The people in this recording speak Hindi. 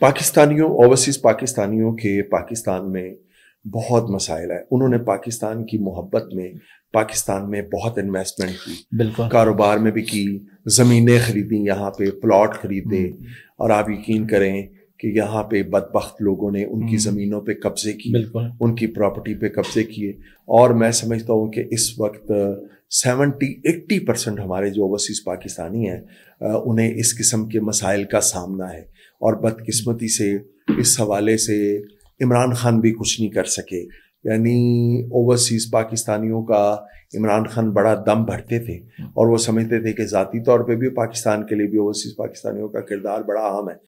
पाकिस्तानियों ओवरसीज़ पाकिस्तानियों के पाकिस्तान में बहुत मसाइल है उन्होंने पाकिस्तान की मोहब्बत में पाकिस्तान में बहुत इन्वेस्टमेंट की बिल्कुल कारोबार में भी की ज़मीनें खरीदी यहाँ पे प्लॉट खरीदे हम्म। और आप यकीन करें कि यहाँ पे बदबख्त लोगों ने उनकी हम्म। ज़मीनों पे कब्ज़े किए उनकी प्रॉपर्टी पे कब्ज़े किए और मैं समझता हूँ कि इस वक्त सेवेंटी एट्टी परसेंट हमारे जो ओवरसीज़ पाकिस्तानी हैं उन्हें इस किस्म के मसाइल का सामना है और बदकिस्मती से इस हवाले से इमरान खान भी कुछ नहीं कर सके यानी ओवरसीज़ पाकिस्तानियों का इमरान खान बड़ा दम भरते थे और वो समझते थे कि ज़ाती तौर पे भी पाकिस्तान के लिए भी ओवरसीज़ पाकिस्तानियों का किरदार बड़ा अहम है